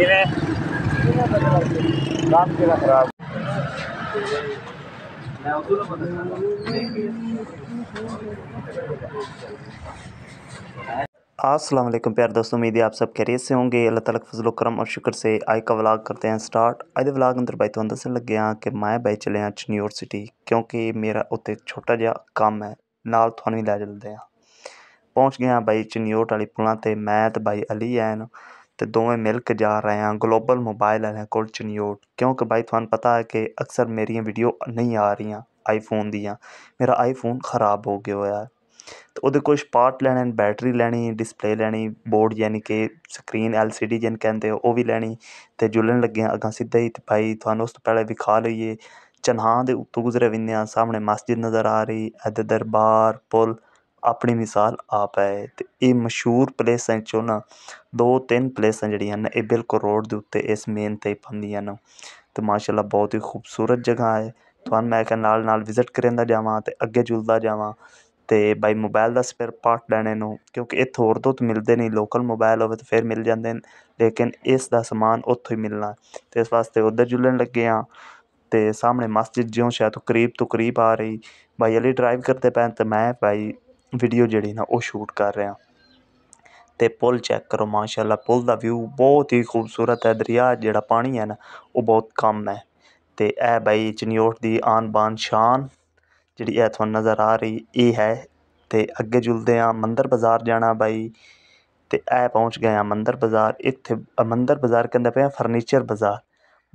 ये खराब अस्सलाम वालेकुम प्यार दोस्तों उम्मीद है आप सब खैरियत से होंगे अल्लाह तला के फजल करम और शुक्र से आई का व्लाग करते हैं स्टार्ट अज व्लाग अंदर भाई तो अंदर से लगे हाँ कि मैं भाई चले हाँ यूनिवर्सिटी क्योंकि मेरा उत्तर छोटा जहा कम है नाल थानू लै चलते हैं पहुँच गए हाँ भाई चनियोट वाली पुलों पर मैं तो भाई अली हैन ਤੇ ਦੋਵੇਂ ਮਿਲ ਕੇ ਜਾ ਰਹੇ ਹਾਂ ਗਲੋਬਲ ਮੋਬਾਈਲ ਵਾਲਿਆਂ ਕੋਲ ਚਨੀਓਟ ਕਿਉਂਕਿ ਬਾਈ ਤੁਹਾਨੂੰ ਪਤਾ ਹੈ ਕਿ ਅਕਸਰ ਮੇਰੀਆਂ ਵੀਡੀਓ ਨਹੀਂ ਆ ਰਹੀਆਂ ਆਈਫੋਨ ਦੀਆਂ ਮੇਰਾ ਆਈਫੋਨ ਖਰਾਬ ਹੋ ਗਿਆ ਹੋਇਆ ਤੇ ਉਹਦੇ ਕੁਝ ਪਾਰਟ ਲੈਣੇ ਨੇ ਬੈਟਰੀ ਲੈਣੀ ਡਿਸਪਲੇ ਲੈਣੀ ਬੋਰਡ ਯਾਨੀ ਕਿ ਸਕਰੀਨ ਐਲਸੀਡੀ ਜਨ ਕਹਿੰਦੇ ਉਹ ਵੀ ਲੈਣੀ ਤੇ ਜੁਲਣ ਲੱਗੇ ਆ ਅੱਗਾਂ ਸਿੱਧਾ ਹੀ ਤੇ ਭਾਈ ਤੁਹਾਨੂੰ ਉਸ ਤੋਂ ਪਹਿਲੇ ਵਿਖਾ ਲਈਏ ਚਨਹਾਂ ਦੇ ਉੱਤੋਂ ਗੁਜ਼ਰੇ ਵਿੰਨਿਆ ਸਾਹਮਣੇ ਮਸਜਿਦ ਨਜ਼ਰ ਆ ਰਹੀ ਇੱਧਰ ਦਰਬਾਰ ਪੁਲ ਆਪਣੀ ਮਿਸਾਲ ਆਪ ਹੈ ਅਤੇ ਇਹ ਮਸ਼ਹੂਰ ਪਲੇਸਾਂ 'ਚੋਂ ਨਾ ਦੋ ਤਿੰਨ ਪਲੇਸਾਂ ਜਿਹੜੀਆਂ ਨੇ ਇਹ ਬਿਲਕੁਲ ਰੋਡ ਦੇ ਉੱਤੇ ਇਸ ਮੇਨ 'ਤੇ ਪੈਂਦੀਆਂ ਨੇ ਅਤੇ ਮਾਸ਼ਾਅੱਲਾ ਬਹੁਤ ਹੀ ਖੂਬਸੂਰਤ ਜਗ੍ਹਾ ਹੈ ਤੁਹਾਨੂੰ ਮੈਂ ਕਿਹਾ ਨਾਲ ਨਾਲ ਵਿਜ਼ਿਟ ਕਰਨ ਦਾ ਜਾਵਾਂ ਅਤੇ ਅੱਗੇ ਜੁਲਦਾ ਜਾਵਾਂ ਅਤੇ ਬਾਈ ਮੋਬਾਇਲ ਦਾ ਸਪੇਅਰ ਪਾਰਟ ਲੈਣੇ ਨੂੰ ਕਿਉਂਕਿ ਇਹ ਹੋਰ ਤੋਂ ਤਾਂ ਮਿਲਦੇ ਨਹੀਂ ਲੋਕਲ ਮੋਬਾਇਲ ਹੋਵੇ ਤਾਂ ਫਿਰ ਮਿਲ ਜਾਂਦੇ ਨੇ ਲੇਕਿਨ ਇਸ ਦਾ ਸਮਾਨ ਉੱਥੋਂ ਹੀ ਮਿਲਣਾ ਅਤੇ ਇਸ ਵਾਸਤੇ ਉੱਧਰ ਜੁਲਣ ਲੱਗੇ ਹਾਂ ਅਤੇ ਸਾਹਮਣੇ ਮਸਜਿਦ ਜਿਉਂ ਸ਼ਾਇਦ ਕਰੀਬ ਤੋਂ ਕਰੀਬ ਆ ਰਹੀ ਬਾਈ ਅਲੀ ਡਰਾਈਵ ਕਰਦੇ ਪੈਣ ਤੇ ਮੈਂ ਬਾਈ ਵੀਡੀਓ ਜਿਹੜੀ ਨਾ ਉਹ ਸ਼ੂਟ ਕਰ ਰਿਹਾ ਤੇ ਪੁਲ ਚੈੱਕ ਕਰੋ ਮਾਸ਼ਾਅੱਲਾ ਪੁਲ ਦਾ ਵਿਊ ਬਹੁਤ ਹੀ ਖੂਬਸੂਰਤ ਹੈ ਦਰਿਆ ਜਿਹੜਾ ਪਾਣੀ ਹੈ ਨਾ ਉਹ ਬਹੁਤ ਕਮ ਹੈ ਤੇ ਇਹ ਬਾਈ ਚਨਿਓਟ ਦੀ ਆਨ ਬਾਨ ਸ਼ਾਨ ਜਿਹੜੀ ਇਹ ਤੁਹਾਨੂੰ ਨਜ਼ਰ ਆ ਰਹੀ ਇਹ ਹੈ ਤੇ ਅੱਗੇ ਜੁਲਦੇ ਆ ਮੰਦਰ ਬਾਜ਼ਾਰ ਜਾਣਾ ਬਾਈ ਤੇ ਇਹ ਪਹੁੰਚ ਗਏ ਆ ਮੰਦਰ ਬਾਜ਼ਾਰ ਇੱਥੇ ਮੰਦਰ ਬਾਜ਼ਾਰ ਕਹਿੰਦੇ ਪਏ ਫਰਨੀਚਰ ਬਾਜ਼ਾਰ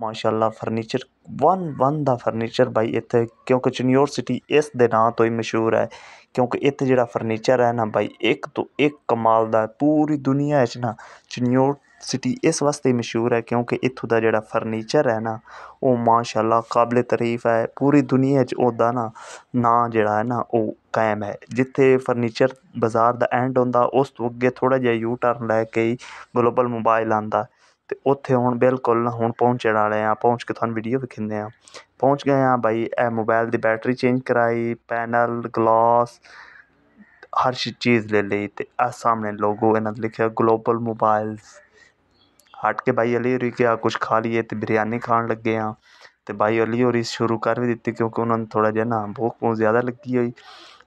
ਮਾਸ਼ਾਅੱਲਾ ਫਰਨੀਚਰ ਵਨ ਵਨ ਦਾ ਫਰਨੀਚਰ ਬਾਈ ਇੱਥੇ ਕਿਉਂਕਿ ਚਨਿਓਰ ਸਿਟੀ ਇਸ ਦੇ ਨਾਂ ਤੋਂ ਹੀ ਮਸ਼ਹੂਰ ਹੈ ਕਿਉਂਕਿ ਇੱਥੇ ਜਿਹੜਾ ਫਰਨੀਚਰ ਹੈ ਨਾ ਬਾਈ ਇੱਕ ਤੋਂ ਇੱਕ ਕਮਾਲ ਦਾ ਪੂਰੀ ਦੁਨੀਆ ਵਿੱਚ ਨਾ ਚਨਿਓਰ ਸਿਟੀ ਇਸ ਵਾਸਤੇ ਮਸ਼ਹੂਰ ਹੈ ਕਿਉਂਕਿ ਇੱਥੋਂ ਦਾ ਜਿਹੜਾ ਫਰਨੀਚਰ ਹੈ ਨਾ ਉਹ ਮਾਸ਼ਾਅੱਲਾ ਕਾਬਲੇ ਤਾਰੀਫ ਹੈ ਪੂਰੀ ਦੁਨੀਆ ਵਿੱਚ ਉਹਦਾ ਨਾ ਨਾਂ ਜਿਹੜਾ ਹੈ ਨਾ ਉਹ ਕਾਇਮ ਹੈ ਜਿੱਥੇ ਫਰਨੀਚਰ ਬਾਜ਼ਾਰ ਦਾ ਐਂਡ ਹੁੰਦਾ ਉਸ ਤੋਂ ਅੱਗੇ ਥੋੜਾ ਜਿਹਾ ਯੂ ਟਰਨ ਲੈ ਕੇ ਗਲੋਬਲ ਮੋਬਾਈਲ ਆਂਦਾ ਤੇ ਉੱਥੇ ਹੁਣ ਬਿਲਕੁਲ ਹੁਣ ਪਹੁੰਚਣ ਵਾਲੇ ਆ ਪਹੁੰਚ ਕੇ ਤੁਹਾਨੂੰ ਵੀਡੀਓ ਵਿਖਿੰਦੇ ਆ ਪਹੁੰਚ ਗਏ ਆ ਬਾਈ ਇਹ ਮੋਬਾਈਲ ਦੀ ਬੈਟਰੀ ਚੇਂਜ ਕਰਾਈ ਪੈਨਲ ਗਲਾਸ ਹਰ ਚੀਜ਼ ਲੈ ਲਈ ਤੇ ਆ ਸਾਹਮਣੇ ਲੋਗੋ ਇਹਨਾਂ 'ਤੇ ਲਿਖਿਆ ਗਲੋਬਲ ਮੋਬਾਈਲਸ ਹਟ ਕੇ ਬਾਈ ਅਲੀ ਹੋਰੀ ਕਿਹਾ ਕੁਝ ਖਾ ਲਈਏ ਤੇ ਬਿਰਿਆਨੀ ਖਾਣ ਲੱਗੇ ਆ ਤੇ ਬਾਈ ਅਲੀ ਹੋਰੀ ਸ਼ੁਰੂ ਕਰ ਵੀ ਦਿੱਤੀ ਕਿਉਂਕਿ ਉਹਨਾਂ ਨੂੰ ਥੋੜਾ ਜਿਹਾ ਨਾ ਭੁੱਖ ਬਹੁਤ ਜ਼ਿਆਦਾ ਲੱਗੀ ਹੋਈ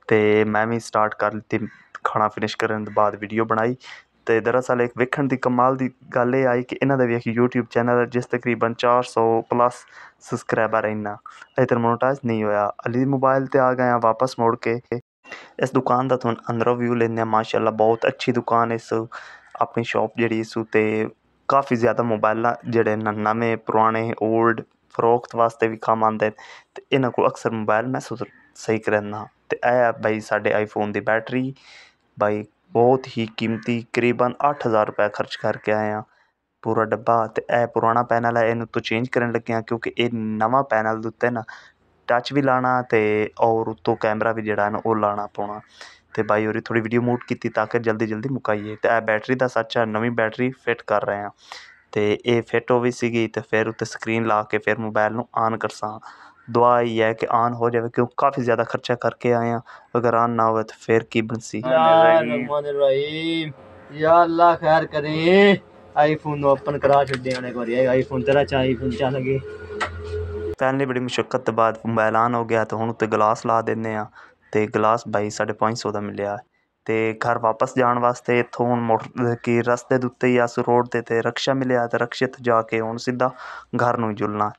ਤੇ ਮੈਂ ਵੀ ਸਟਾਰਟ ਕਰ ਲਈ ਤੇ ਖਾਣਾ ਫਿਨਿਸ਼ ਕਰਨ ਦੇ ਬਾਅਦ ਵੀਡੀਓ ਬਣਾਈ ਤੇ ਦਰਅਸਲ ਇੱਕ ਵੇਖਣ ਦੀ ਕਮਾਲ ਦੀ ਗੱਲ ਇਹ ਆਈ ਕਿ ਇਹਨਾਂ ਦਾ ਵੀ ਇੱਕ YouTube ਚੈਨਲ ਹੈ ਜਿਸ ਤਕਰੀਬਨ 400 ਪਲੱਸ ਸਬਸਕ੍ਰਾਈਬਰ ਹੈ ਇਹਨਾਂ ਅਜੇ ਤੱਕ ਮੋਨੋਟਾਈਜ਼ ਨਹੀਂ ਹੋਇਆ ਅਲੀ ਮੋਬਾਈਲ 'ਤੇ ਆ ਗਏ ਆ ਵਾਪਸ ਮੋੜ ਕੇ ਇਸ ਦੁਕਾਨ ਦਾ ਤੁਹਾਨੂੰ ਅੰਦਰੋਂ ਵਿਊ ਲੈਂਦੇ ਆ ਮਾਸ਼ਾਅੱਲਾ ਬਹੁਤ ਅੱਛੀ ਦੁਕਾਨ ਇਸ ਆਪਣੀ ਸ਼ਾਪ ਜਿਹੜੀ ਇਸ ਉਤੇ ਕਾਫੀ ਜ਼ਿਆਦਾ ਮੋਬਾਈਲਾਂ ਜਿਹੜੇ ਨਵੇਂ ਪੁਰਾਣੇ 올ਡ ਫਰੋਖਤ ਵਾਸਤੇ ਵੀ ਕੰਮ ਆਉਂਦੇ ਤੇ ਇਹਨਾਂ ਕੋਲ ਅਕਸਰ ਮੋਬਾਈਲ ਮੈਂ ਸਹੀ ਕਰਨਾ ਤੇ ਆਇਆ ਬਾਈ ਸਾਡੇ ਆਈਫੋਨ ਦੀ ਬੈਟਰੀ ਬਾਈ ਬਹੁਤ ਹੀ ਕੀਮਤੀ ਕਰੀਬਨ ਅੱਠ ਹਜ਼ਾਰ ਰੁਪਏ ਖਰਚ ਕਰਕੇ ਆਏ ਹਾਂ ਪੂਰਾ ਡੱਬਾ ਅਤੇ ਇਹ ਪੁਰਾਣਾ ਪੈਨਲ ਹੈ ਇਹਨੂੰ ਤੋਂ ਚੇਂਜ ਕਰਨ ਲੱਗੇ ਹਾਂ ਕਿਉਂਕਿ ਇਹ ਨਵਾਂ ਪੈਨਲ ਦੇ ਉੱਤੇ ਨਾ ਟੱਚ ਵੀ ਲਾਉਣਾ ਅਤੇ ਔਰ ਉੱਤੋਂ ਕੈਮਰਾ ਵੀ ਜਿਹੜਾ ਨਾ ਉਹ ਲਾਉਣਾ ਪਾਉਣਾ ਅਤੇ ਬਾਈ ਹੋਰੀ ਥੋੜ੍ਹੀ ਵੀਡੀਓ ਮੂਟ ਕੀਤੀ ਤਾਂ ਕਿ ਜਲਦੀ ਜਲਦੀ ਮੁਕਾਈਏ ਅਤੇ ਇਹ ਬੈਟਰੀ ਦਾ ਸੱਚ ਆ ਨਵੀਂ ਬੈਟਰੀ ਫਿੱਟ ਕਰ ਰਹੇ ਹਾਂ ਅਤੇ ਇਹ ਫਿੱਟ ਹੋ ਵੀ ਸੀਗੀ ਅਤੇ ਫਿਰ ਉੱਤੇ ਸਕਰੀਨ ਲਾ ਕੇ ਫਿਰ ਮੋਬਾਇਲ ਨੂੰ ਆਨ ਕਰਸਾਂ ਦੁਆ ਇਹੀ ਹੈ ਕਿ ਆਨ ਹੋ ਜਾਵੇ ਕਿਉਂ ਕਾਫੀ ਜ਼ਿਆਦਾ ਖਰਚਾ ਕਰਕੇ ਆਏ ਆ ਅਗਰ ਆਨ ਨਾ ਹੋਵੇ ਤਾਂ ਫੇਰ ਕੀ ਬਣਸੀ ਯਾ ਅੱਲਾ ਖੈਰ ਕਰੇ ਆਈਫੋਨ ਨੂੰ ਓਪਨ ਕਰਾ ਛੱਡਿਆ ਨੇ ਕੋਰੀ ਆਈਫੋਨ ਤੇਰਾ ਚਾਹੀ ਆਈਫੋਨ ਚੱਲ ਗਏ ਪਹਿਲੇ ਬੜੀ ਮੁਸ਼ਕਲ ਤੋਂ ਬਾਅਦ ਮੋਬਾਈਲ ਆਨ ਹੋ ਗਿਆ ਤੇ ਹੁਣ ਉੱਤੇ ਗਲਾਸ ਲਾ ਦਿੰਦੇ ਆ ਤੇ ਗਲਾਸ ਬਾਈ ਦਾ ਮਿਲਿਆ ਤੇ ਘਰ ਵਾਪਸ ਜਾਣ ਵਾਸਤੇ ਇੱਥੋਂ ਹੁਣ ਮੋਟਰ ਕੀ ਰਸਤੇ ਦੇ ਉੱਤੇ ਆਸ ਰੋਡ ਤੇ ਤੇ ਰਕਸ਼ਾ ਮਿਲਿਆ ਤੇ ਰਕਸ਼ੇ ਜਾ ਕੇ ਹੁਣ ਸਿੱਧਾ ਘਰ ਨੂੰ ਜੁਲਣਾ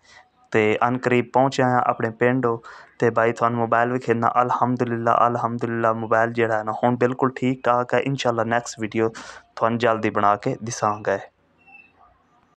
ਤੇ ਅਨਕਰੀਬ ਪਹੁੰਚ ਆਇਆ ਆਪਣੇ ਪਿੰਡੋ ਤੇ ਬਾਈ ਤੁਹਾਨੂੰ ਮੋਬਾਈਲ ਵੀ ਖੇਨਾ ਅਲਹਮਦੁਲਿਲਾ ਅਲਹਮਦੁਲਿਲਾ ਮੋਬਾਈਲ ਜਿਹੜਾ ਨਾ ਹੁਣ ਬਿਲਕੁਲ ਠੀਕ ਠਾਕ ਹੈ ਇਨਸ਼ਾਅੱਲਾ ਨੈਕਸਟ ਵੀਡੀਓ ਤੁਹਾਨੂੰ ਜਲਦੀ ਬਣਾ ਕੇ ਦਿਖਾਂਗੇ